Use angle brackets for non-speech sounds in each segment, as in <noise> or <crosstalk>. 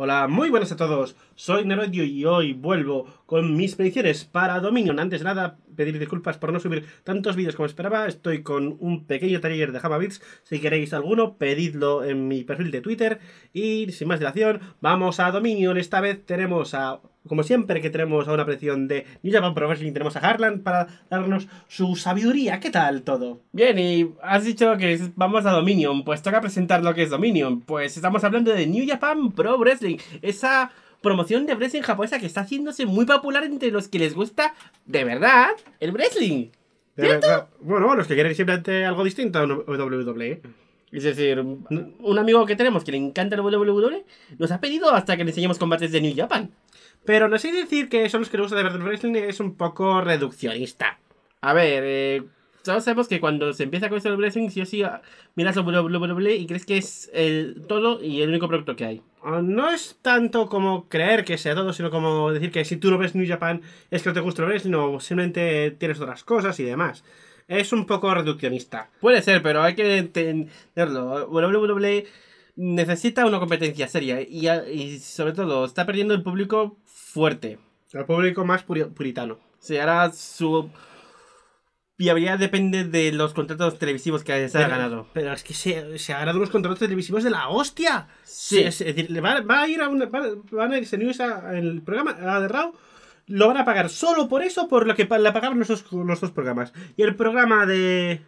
Hola, muy buenas a todos, soy Nerodio y hoy vuelvo con mis predicciones para Dominion. Antes de nada, pedir disculpas por no subir tantos vídeos como esperaba, estoy con un pequeño taller de bits. si queréis alguno, pedidlo en mi perfil de Twitter. Y sin más dilación, vamos a Dominion, esta vez tenemos a como siempre que tenemos a una presión de New Japan Pro Wrestling, tenemos a Harlan para darnos su sabiduría. ¿Qué tal todo? Bien, y has dicho que vamos a Dominion, pues toca presentar lo que es Dominion. Pues estamos hablando de New Japan Pro Wrestling, esa promoción de wrestling japonesa que está haciéndose muy popular entre los que les gusta de verdad el wrestling. ¿Cierto? Bueno, los que quieren simplemente algo distinto a WWE. Es decir, un amigo que tenemos que le encanta el WWE nos ha pedido hasta que le enseñemos combates de New Japan. Pero no sé decir que son los que le gusta de el wrestling es un poco reduccionista. A ver, eh, todos sabemos que cuando se empieza con el wrestling, sí o sí ah, miras el WWE y crees que es el todo y el único producto que hay. Ah, no es tanto como creer que sea todo, sino como decir que si tú no ves New Japan es que no te gusta el wrestling o simplemente tienes otras cosas y demás es un poco reduccionista. Puede ser, pero hay que entenderlo. WWE necesita una competencia seria y, sobre todo está perdiendo el público fuerte. El público más puritano. Se hará su viabilidad depende de los contratos televisivos que se ha ganado. Pero es que se, se ha unos contratos televisivos de la hostia. Sí. es, decir, va, va a ir a un... van a irse News el programa a The lo van a pagar solo por eso, por lo que para pagaron los dos, programas. Y el programa de,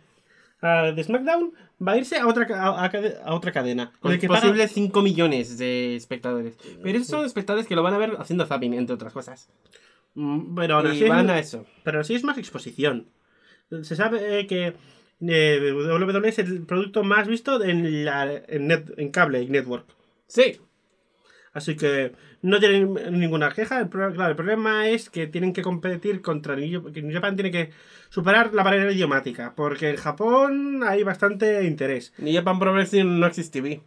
ah, de SmackDown va a irse a otra, a, otra cadena. Con el que posible 5 millones de espectadores. Pero esos son espectadores que lo van a ver haciendo zapping, entre otras cosas. Mm, pero van a eso. Pero sí es más exposición. Se sabe eh, que eh, WWE es el producto más visto en, la, cable, y network. Sí. Así que no tienen ninguna queja. El, claro, el problema es que tienen que competir contra New Japan. Tiene que superar la barrera idiomática. Porque en Japón hay bastante interés. New Japan Pro no existe TV.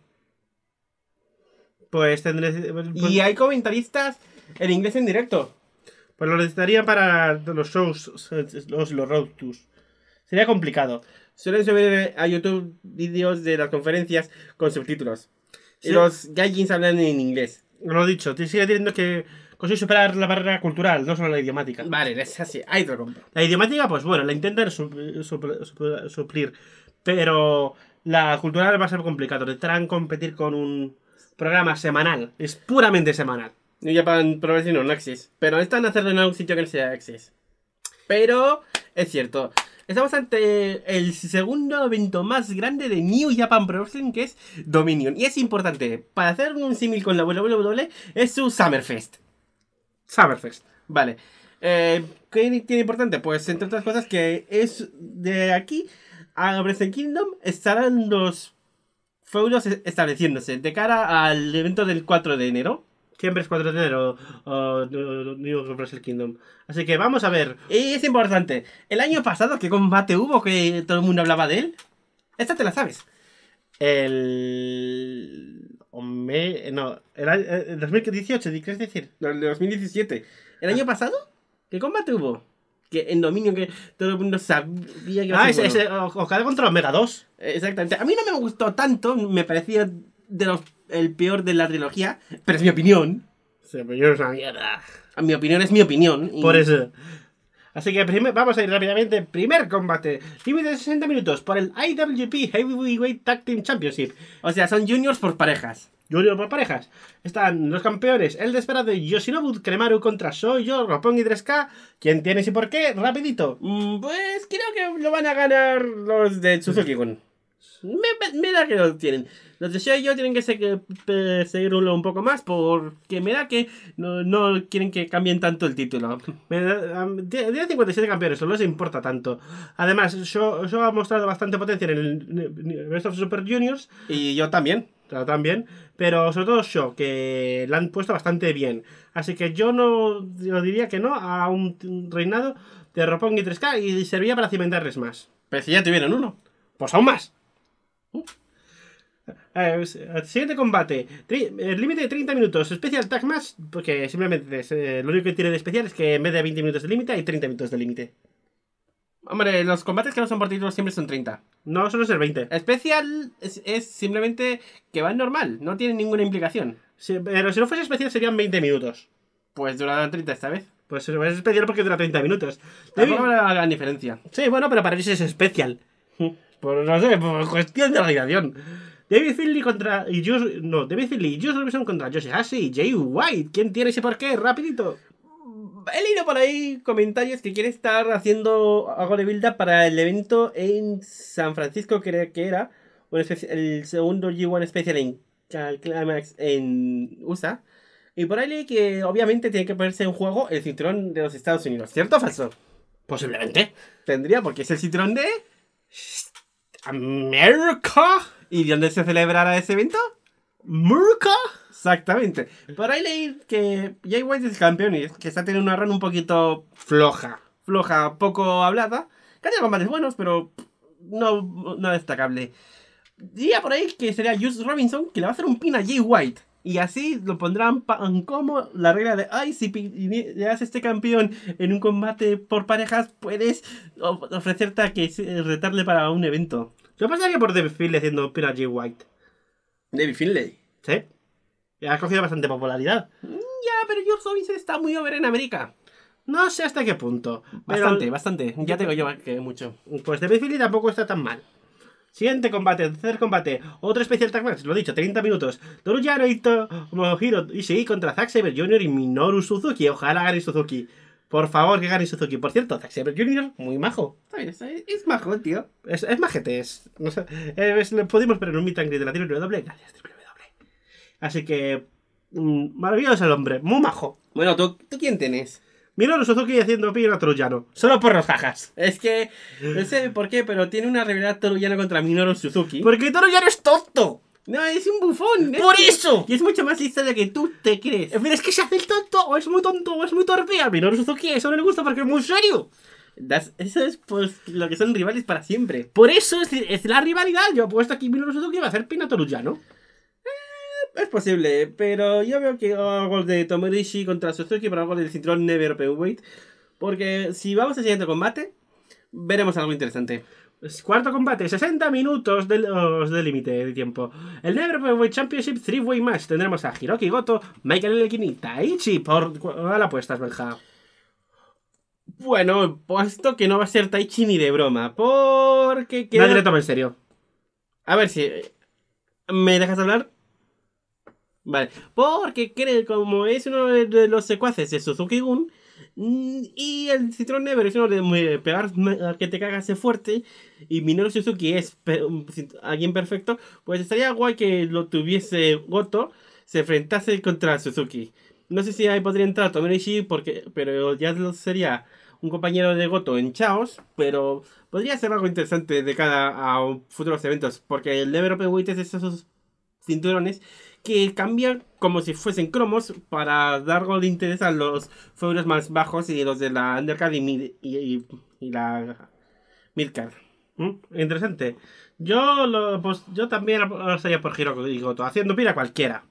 Pues tendré. Pues, pues y hay comentaristas en inglés en directo. Pues lo necesitaría para los shows, los, los Sería complicado. Suelen subir a YouTube vídeos de las conferencias con subtítulos los gaijins hablan en inglés. Lo he dicho, te sigue diciendo que conseguir superar la barrera cultural, no solo la idiomática. Vale, es así, ahí te lo compro. La idiomática, pues bueno, la intentan suplir, pero la cultural va a ser complicado. Intentarán competir con un programa semanal, es puramente semanal. Yo ya probar si no, no pero están hacerlo en algún sitio que no sea existe. Pero es cierto, Estamos ante el segundo evento más grande de New Japan Pro Wrestling, que es Dominion. Y es importante, para hacer un símil con la WWE, es su Summerfest. Summerfest, vale. Eh, ¿Qué tiene importante? Pues entre otras cosas que es de aquí a Wrestle Kingdom estarán los feudos estableciéndose de cara al evento del 4 de enero. Siempre es 4 de enero, o digo que el Kingdom. Así que vamos a ver. Y Es importante. El año pasado, ¿qué combate hubo que todo el mundo hablaba de él? Esta te la sabes. El. Hombre... No, el 2018, eh, ¿quieres decir? el 2017. ¿El año pasado? ¿Qué combate hubo? Que en dominio que todo el mundo sabía que ah, ese, ese contra Omega 2. Exactamente. A mí no me gustó tanto, me parecía de los el peor de la trilogía, pero es mi opinión. Ah, mi opinión es mi opinión. Por eso. Así que vamos a ir rápidamente. Primer combate. Límite de 60 minutos por el IWP Heavyweight Tag Team Championship. O sea, son juniors por parejas. Juniors por parejas. Están los campeones, el desesperado Yoshinobu Kremaru contra Soyo, Roppongi y 3K. ¿Quién tienes y por qué? Rapidito. Mm, pues creo que lo van a ganar los de Suzuki-gun. Me, da que lo tienen. Los de y yo tienen que seguirlo un poco más porque me da que no, quieren que cambien tanto el título. Me tiene 57 campeones, no les importa tanto. Además, yo, ha mostrado bastante potencia en el Best of Super Juniors. Y yo también. También, pero sobre todo yo, que la han puesto bastante bien. Así que yo no diría que no a un reinado de Roppongi 3K y servía para cimentarles más. Pero si ya tuvieron uno, pues aún más. Pues, eh, siguiente combate. El límite de 30 minutos. Especial Tag Porque simplemente eh, lo único que tiene de especial es que en vez de 20 minutos de límite hay 30 minutos de límite. Hombre, los combates que no son por siempre son 30. No, es ser 20. Especial es, simplemente que va normal. No tiene ninguna implicación. pero si no fuese especial serían 20 minutos. Pues durarán 30 esta vez. Pues es especial porque dura 30 minutos. Tampoco la gran diferencia. Sí, bueno, pero para mí es especial. Mm. Por, pues no sé, por pues, pues, cuestión de organización. David Finley contra. Y no, David Finley y Josh Robinson contra Josh Hassi y Jay White. ¿Quién tiene ese por qué? Rapidito. He leído por ahí comentarios que quiere estar haciendo algo de build para el evento en San Francisco, creo que era. el segundo G1 Special en Climax en USA. Y por ahí leí que obviamente tiene que ponerse en juego el citrón de los Estados Unidos. ¿Cierto o falso? Posiblemente. Tendría, porque es el citrón de. America. ¿Y dónde se celebrará ese evento? Murka. Exactamente. Por ahí leí que Jay White es campeón y que está teniendo una run un poquito floja. Floja, poco hablada. Casi combates buenos, pero no, no destacable. Diría por ahí que sería Juice Robinson que le va a hacer un pin a Jay White. Y así lo pondrán como la regla de, ay, si le este campeón en un combate por parejas, puedes ofrecerte a que retarle para un evento. Yo pasaría por David Finlay haciendo Pira G. White. ¿David Finlay? Sí. Ha cogido bastante popularidad. Mm, ya, pero yo soy está muy over en América. No sé hasta qué punto. Bastante, bastante. Ya tengo yo que mucho. Pues David Finlay tampoco está tan mal. Siguiente combate, tercer combate, otro especial tag match, lo he dicho, 30 minutos. Toru y Tomohiro Ishii contra Zack Saber Jr. y Minoru Suzuki. Ojalá gane Suzuki. Por favor, que gane Suzuki. Por cierto, Zack Saber Jr., muy majo. Es, es majo, tío. Es, es majete, es... No sé, eh, es, lo pudimos ver en un meet and greet de la W. E. Gracias, W. E. Así que... Mm, maravilloso el hombre, muy majo. Bueno, ¿tú, ¿tú quién tenés? Minoru Suzuki haciendo pino a Toruyano. Solo por los jajas. Es que. No sé por qué, pero tiene una rivalidad Toruyano contra Minoru Suzuki. Porque Toruyano es tonto. No, es un bufón. ¿eh? ¡Por eso! y es mucho más lista de que tú te crees. Eh, mira, es que se hace el tonto, o es muy tonto, o es muy torpe. Minoru Suzuki eso no le gusta porque es muy serio. eso es pues lo que son rivales para siempre. Por eso es, la rivalidad. Yo he puesto aquí Minoru Suzuki va a ser Pino Toruyano. Es posible, pero yo veo que hago gol de Tomorishi contra Suzuki para gol del cinturón Never Open Weight. Porque si vamos al siguiente combate, veremos algo interesante. Cuarto combate, 60 minutos de, los oh, de límite de tiempo. El Never Open Championship 3-Way Match. Tendremos a Hiroki Goto, Michael Elkin y Taichi por a la apuestas, Belja. Bueno, puesto que no va a ser Taichi ni de broma, porque... Nadie le toma en serio. A ver si... ¿Me dejas hablar? Vale, porque creo, como es uno de los secuaces de Suzuki-gun, mm, y el Citrón Never es uno de pegar que te cagase fuerte. Y Minoru Suzuki es alguien perfecto. Pues estaría guay que lo tuviese Goto. Se enfrentase contra Suzuki. No sé si ahí podría entrar Tomé porque pero ya sería un compañero de Goto en Chaos. Pero podría ser algo interesante de cada a futuros eventos. Porque el Never Open Weight es esos cinturones que cambian como si fuesen cromos para dar gol de interés a los feudos más bajos y los de la Undercard y, y, la Midcard. ¿Mm? Interesante. Yo lo, pues, yo también haría por Hiroko y Goto, haciendo pira cualquiera.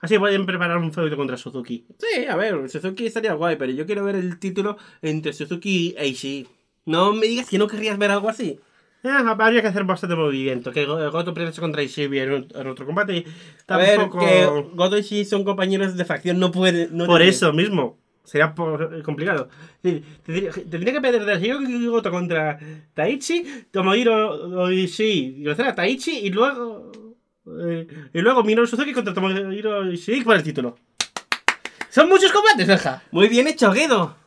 Así pueden preparar un feudo contra Suzuki. Sí, a ver, Suzuki estaría guay, pero yo quiero ver el título entre Suzuki y Ishii. No me digas que no querrías ver algo así. Ah, habría que hacer bastante movimiento. Que Goto pierde contra Ishii en, otro combate. tampoco... A ver, que Goto y Ishii son compañeros de facción, no pueden. por eso mismo. Sería eh, complicado. Tendría que perder de Goto contra Taichi, Tomohiro Ishii, y a Taichi y luego. Eh, y luego Minoru Suzuki contra Tomohiro Ishii por el título. Son muchos combates, deja. Muy bien hecho, Guido.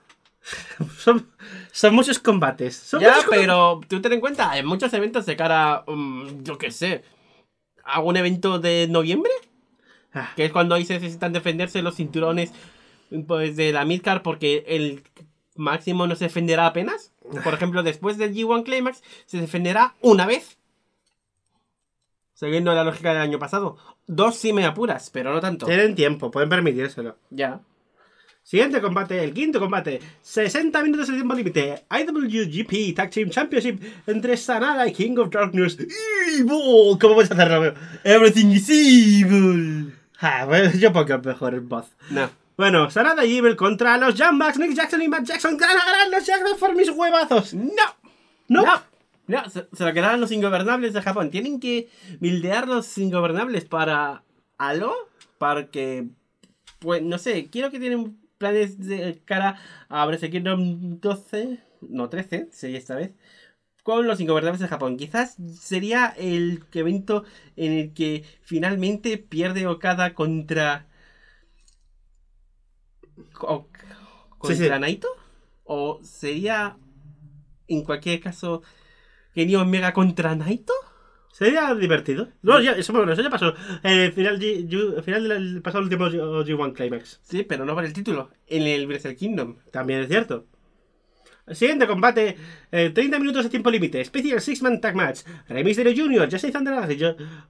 <laughs> Son, son, muchos combates. ya, pero tú ten en cuenta, en muchos eventos de cara, mm, yo qué sé, algún evento de noviembre, ah. que es cuando ahí se necesitan defenderse los cinturones pues, de la Midcar porque el máximo no se defenderá apenas. Ah. Por ejemplo, después del G1 Climax se defenderá una vez. Siguiendo la lógica del año pasado. Dos sí me apuras, pero no tanto. Tienen tiempo, pueden permitírselo. Ya. Siguiente combate, el quinto combate, 60 minutos de tiempo límite, IWGP Tag Team Championship entre Sanada y King of Darkness. Evil. ¿Cómo puedes hacerlo? Everything is evil. Ah, yo pues, yo pongo mejor el boss No. Bueno, Sanada y Evil contra los Jambax, Nick Jackson y Matt Jackson. ¡Ganarán los Jackson por mis huevazos! ¡No! ¡No! no. se, lo quedarán los ingobernables de Japón. Tienen que mildear los ingobernables para. ¿Alo? Para que. Pues no sé, quiero que tienen planes de cara a Breath Kingdom 12, no 13, sería esta vez, con los ingobernables de Japón. Quizás sería el evento en el que finalmente pierde Okada contra. ¿Contra Naito? ¿O sería, en cualquier caso, Genio Mega contra Naito? Sería divertido. No, eso, bueno, eso ya pasó. El eh, final, del pasado último G1 Climax. Sí, pero no por el título. En el Wrestle Kingdom. También es cierto. Siguiente combate, 30 eh, minutos de tiempo límite, Special Six Man Tag Match, Rey Mysterio Jr., Jesse Thunderas,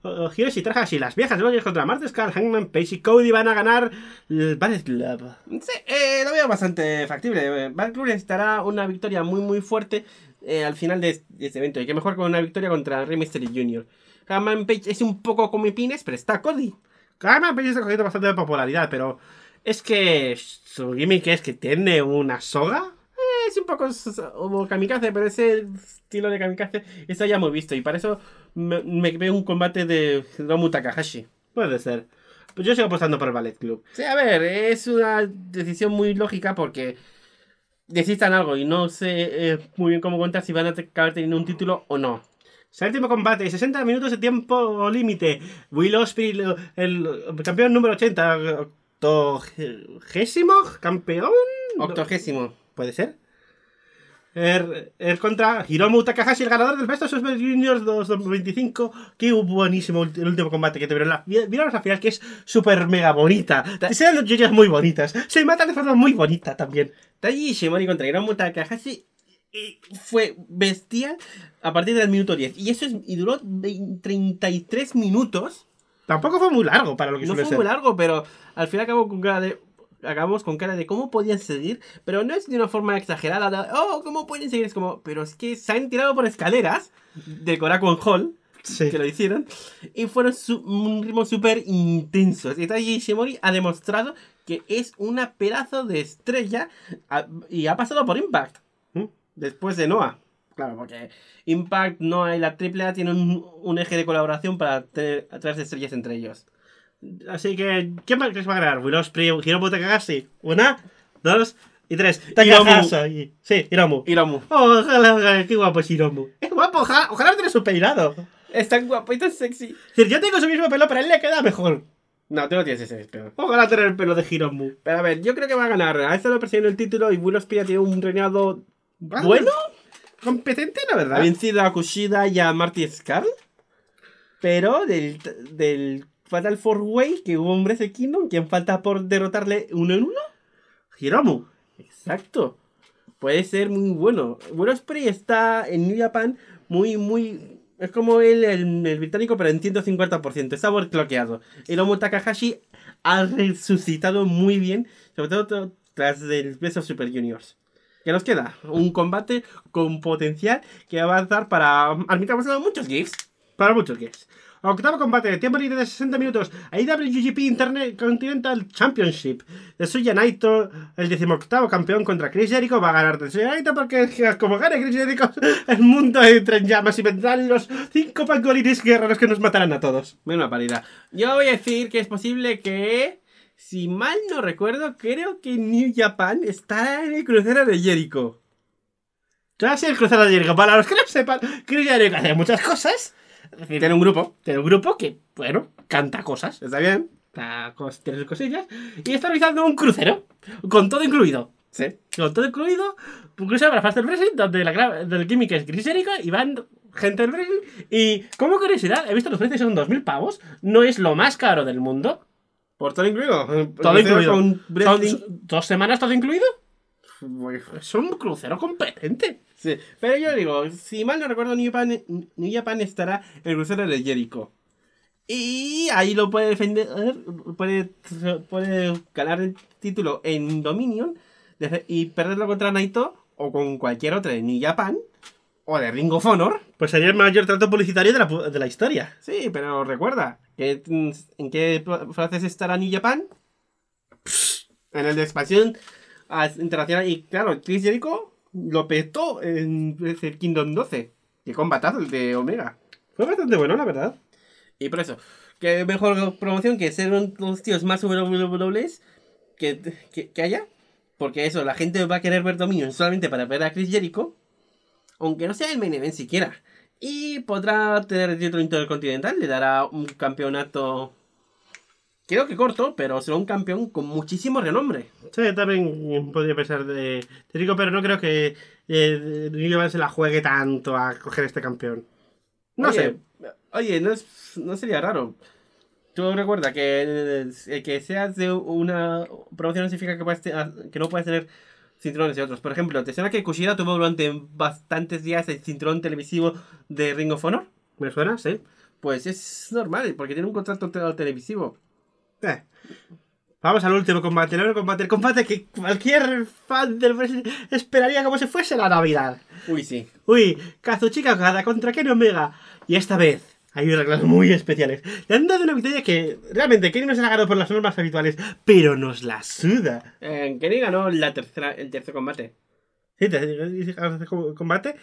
uh, Trajas y las viejas glorias contra Martes Carl, Hangman Page y Cody van a ganar el Bad Club. Sí, eh, lo veo bastante factible. Eh, Bad Club necesitará una victoria muy muy fuerte eh, al final de, este evento. Y que mejor con una victoria contra Rey Mysterio Jr. Hammond Page es un poco como pines, pero está Cody. Hammond Page está cogiendo bastante popularidad, pero es que su gimmick es que tiene una soga. Eh, es un poco como kamikaze, pero ese estilo de kamikaze está ya muy visto. Y para eso me, veo un combate de Romu Takahashi. Puede ser. Pues yo sigo apostando por el Ballet Club. Sí, a ver, es una decisión muy lógica porque Decistan algo y no sé eh, muy bien cómo contar si van a acabar teniendo un título o no. Séptimo combate, 60 minutos de tiempo límite. Will Osprey, el campeón número 80, octogésimo, campeón. Octogésimo. ¿Puede ser? el, er, er contra Hiromu y el ganador del Best of Super Juniors 2025. Qué buenísimo el último combate que tuvieron. La, vieron la final que es súper mega bonita. Sean los joyas muy bonitas. Se matan de forma muy bonita también. Taiji Shimori contra Hiromu Takahashi eh, fue bestial a partir del minuto 10. Y eso es, y duró 33 minutos. Tampoco fue muy largo para lo que suele ser. No fue muy largo, pero al final acabó con cara de. Acabamos con cara de cómo podían seguir, pero no es de una forma exagerada, oh, ¿cómo pueden seguir? Es como, pero es que se han tirado por escaleras de con Hall. que lo hicieron. Y fueron un ritmo súper intenso. Itachi Ishimori ha demostrado que es una pedazo de estrella y ha pasado por Impact. ¿Mm? Después de Noah. Claro, porque Impact, Noah y la AAA tienen un, eje de colaboración para tener, traerse estrellas entre ellos. Así que, ¿quién crees que va a ganar? te Hiromu sí Una, dos y tres. Takahashi Sí, Hiromu. Hiromu. Oh, ojalá, qué guapo es Hiromu. Es guapo, ojalá, ojalá su peinado. Es tan guapo y tan sexy. Es decir, yo tengo su mismo pelo, pero a él le queda mejor. No, tú no tienes ese pelo. Ojalá tener el pelo de Hiromu. Pero a ver, yo creo que va a ganar. A este lo persiguiendo el título y Ospreay tiene un reinado bueno, competente, la verdad. Ha vencido a Kushida y a Marty Scarl. Pero del, del Fatal Four Way, que hubo hombres de Kingdom, quien falta por derrotarle uno en uno? Hiromu. Exacto. Puede ser muy bueno. bueno spray está en New Japan muy, muy. Es como el, el, británico, pero en 150%. Está El Hiromu Takahashi ha resucitado muy bien, sobre todo tras el peso Super Juniors. que nos queda? Un combate con potencial que va a dar para. Mm, al pasado muchos GIFs. Para muchos GIFs. Octavo combate, tiempo libre de 60 minutos. IWGP Continental Championship. Suya Naito, el decimoctavo campeón contra Chris Jericho, va a ganar Suya Naito porque como gane Chris Jericho, <laughs> el mundo entra en llamas y vendrán los cinco pangolines guerreros que nos matarán a todos. Menos parida. Yo voy a decir que es posible que... Si mal no recuerdo, creo que New Japan está en el crucero de Jericho. Ya sé el crucero de Jericho. Para los que no sepan, Chris Jericho hace muchas cosas <laughs> tiene un grupo, tiene un grupo que, bueno, canta cosas, está bien, tiene cosillas, y está realizando un crucero, con todo incluido. Sí. Con todo incluido, un crucero para Faster donde la, del química es grisérica y van gente del Brasil. Y como curiosidad, he visto los precios son 2.000 pavos. No es lo más caro del mundo. Por todo incluido. Todo incluido. dos semanas todo incluido? es <laughs> un crucero competente. pero yo digo, si mal no recuerdo, New Japan, estará en el crucero de Jericho. Y ahí lo puede defender, puede, puede ganar el título en Dominion y perderlo contra Naito o con cualquier otro de New Japan o de Ring of Honor. Pues sería el mayor trato publicitario de la, historia. Sí, pero recuerda, mm, ¿en qué frases estará New Japan? en el de expansión a Y claro, Chris Jericho lo petó en el Kingdom 12. que combatazo el de Omega. Fue bastante bueno, la verdad. Y por eso, que mejor promoción que ser los tíos más WWE que, que, que haya. Porque eso, la gente va a querer ver Dominion solamente para ver a Chris Jericho. Aunque no sea el main event siquiera. Y podrá tener el título intercontinental, le dará un campeonato creo que corto, pero será un campeón con muchísimo renombre. Sí, también podría pensar de, Te Rico, pero no creo que eh, se la juegue tanto a coger este campeón. No sé. Oye, no, sería raro. Tú recuerda que eh, que seas de una promoción no significa ah, que, no puedas tener cinturones y otros. Por ejemplo, ¿te suena que Kushida tuvo durante bastantes días el cinturón televisivo de Ring of Honor? ¿Me suena? Sí. Pues es normal, porque tiene un contrato televisivo. Eh. Vamos al último combate, el combate, el combate que cualquier fan del Brasil esperaría como si fuese la Navidad. Uy, sí. Uy, Kazuchika Okada contra Kenny Omega. Y esta vez hay reglas muy especiales. Le han dado una victoria que realmente Kenny no se ha por las normas habituales, pero nos la suda. Eh, Kenny ganó la tercera, el tercer combate. Sí, el tercer combate,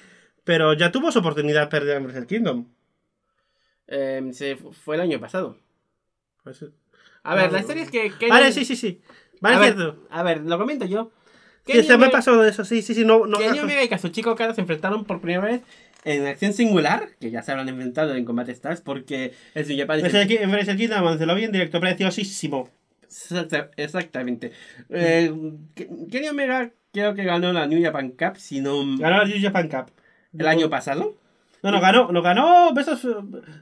pero ya tuvo su oportunidad de perder el Kingdom. Eh, se fue el año pasado. Pues a ver, la historia es que. Vale, sí, sí, sí. Vale, a cierto. Ver, a ver, lo comento yo. Kenny sí, se me ha pasado eso, sí, sí, sí. No, no, Kenny Omega <laughs> y Kazuchiko Okada se enfrentaron por primera vez en acción singular, que ya se habrán enfrentado en Combat Stars, porque el New Japan... Es aquí, en Wrestle Kingdom se lo vi en directo, preciosísimo. Exactamente. Eh, Kenny Omega creo que ganó la New Japan Cup, sino... Ganó la New Japan Cup. ¿El año pasado? No, no ganó, no ganó Besos. Eh,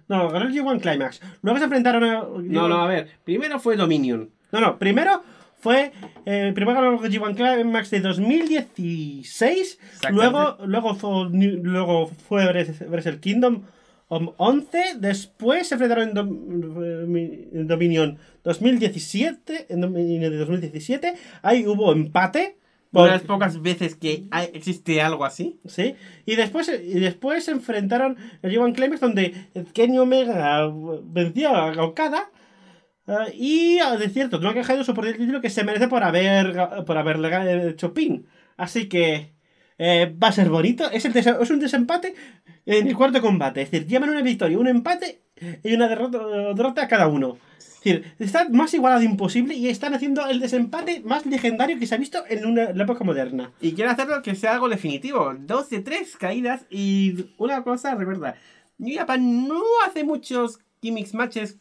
no, ganó el G1 Climax. Luego se enfrentaron a. No, no, a ver. Primero fue Dominion. No, no, primero fue eh, el G1 Climax de 2016. Luego, luego fue, luego fue Wrestle Kingdom 11. Después se enfrentaron en, Dominion 2017. En Dominion 2017. Ahí hubo empate. Una de las pocas veces que existe algo así. Sí. Y después, y después se enfrentaron el Joan Clemens, donde Kenny Omega venció a Gaucada. Eh, y ah, de cierto, no ha quejado su partido título que se merece por haber por haberle hecho pin. Así que. Eh, va a ser bonito. Es, un desempate en el cuarto combate. Es decir, llevan una victoria, un empate y una derrota, a cada uno. Es decir, están más igualado imposible y están haciendo el desempate más legendario que se ha visto en, la época moderna. Y quieren hacerlo que sea algo definitivo. Dos de tres caídas y una cosa, recuerda. New Japan no hace muchos gimmicks matches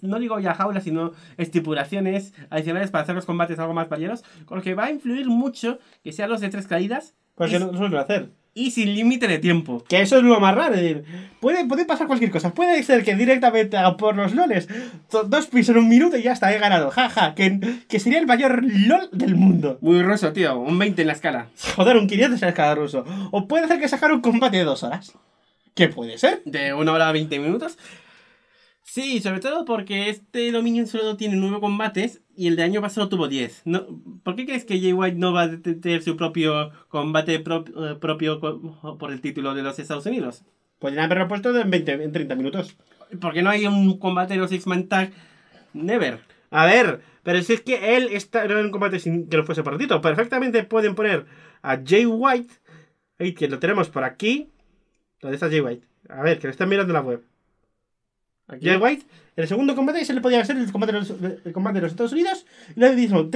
no digo ya jaulas, sino estipulaciones adicionales para hacer los combates algo más valiosos con lo que va a influir mucho que sean los de tres caídas porque y, no suelen hacer. Y sin límite de tiempo. Que eso es lo más raro. puede, puede pasar cualquier cosa. Puede ser que directamente haga por los loles. Dos pisos en un minuto y ya está, he ganado. Jaja, que, que sería el mayor lol del mundo. Muy ruso, tío. Un 20 en la escala. Joder, un 500 en la escala ruso. O puede hacer que sacar un combate de dos horas. ¿Qué puede ser? De una hora a 20 minutos. Sí, sobre todo porque este Dominion solo tiene nueve combates y el de año pasado tuvo 10. ¿No? ¿Por qué crees que Jay White no va a tener su propio combate eh, propio oh, por el título de los Estados Unidos? Podrían haberlo puesto en, 20, en 30 minutos. Porque no hay un combate de los X-Man Tag Never. A ver, pero si es que él está en un combate sin que lo fuese partido. Perfectamente pueden poner a Jay White, que lo tenemos por aquí. ¿Dónde está Jay White? A ver, que lo están mirando en la web. White, el segundo combate se le podía hacer el combate de los, Estados Unidos y le dijo,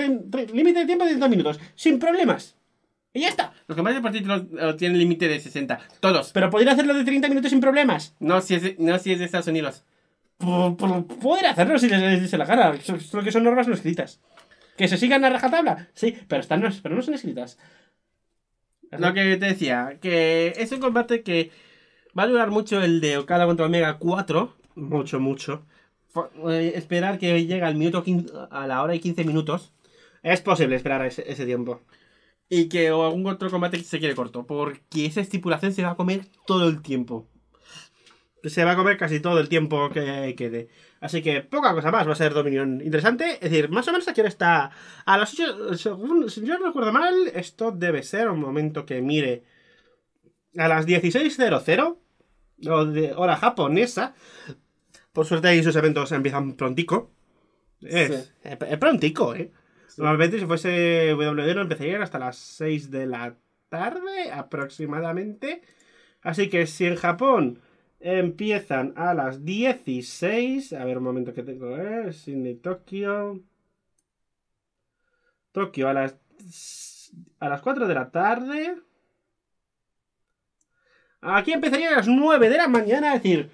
límite de tiempo de 30 minutos, sin problemas. Y ya está. Los combates de tienen límite de 60. Todos. Pero podría hacerlo de 30 minutos sin problemas. No, si es de, Estados Unidos. Poder hacerlo si les, dice la cara. Solo que son normas no escritas. Que se sigan a rajatabla. Sí, pero, están, pero no son escritas. Lo que te decía, que es un combate que va a durar mucho el de Okada contra Omega 4. Mucho, mucho. Eh, esperar que llegue al minuto a la hora y 15 minutos. Es posible esperar ese, tiempo. Y que algún otro combate se quede corto. Porque esa estipulación se va a comer todo el tiempo. Se va a comer casi todo el tiempo que quede. Así que poca cosa más va a ser dominión interesante. Es decir, más o menos aquí ahora está. A las 8. si yo no recuerdo mal, esto debe ser un momento que mire. A las 16.00 hora japonesa, por suerte ahí sus eventos empiezan prontico. Es, prontico, ¿eh? Normalmente si fuese WWE no empezarían hasta las 6 de la tarde aproximadamente. Así que si en Japón empiezan a las 16... A ver un momento que tengo, ¿eh? Sydney, Tokio... Tokio a las a las 4 de la tarde. Aquí empezaría a las 9 de la mañana, es decir,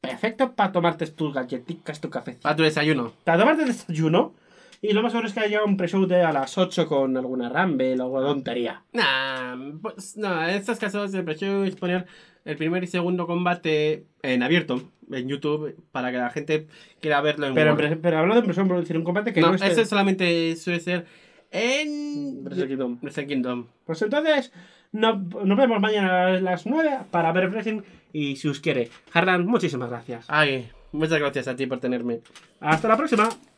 perfecto para tomarte tus galletitas, tu café. Para tu desayuno. Para tomarte desayuno. Y lo más seguro es que haya un pre-show de a las 8 con alguna rumble o alguna tontería. Nah, pues no, en estos casos el pre-show es poner el primer y segundo combate en abierto, en YouTube, para que la gente quiera verlo en Pero, pero hablando de pre-show, decir un combate que no, no ese solamente suele ser en... Wrestle Kingdom. Kingdom. Pues entonces, nos vemos mañana a las 9 para ver Wrestling y si os quiere. Harlan, muchísimas gracias. Ay, muchas gracias a ti por tenerme. Hasta la próxima.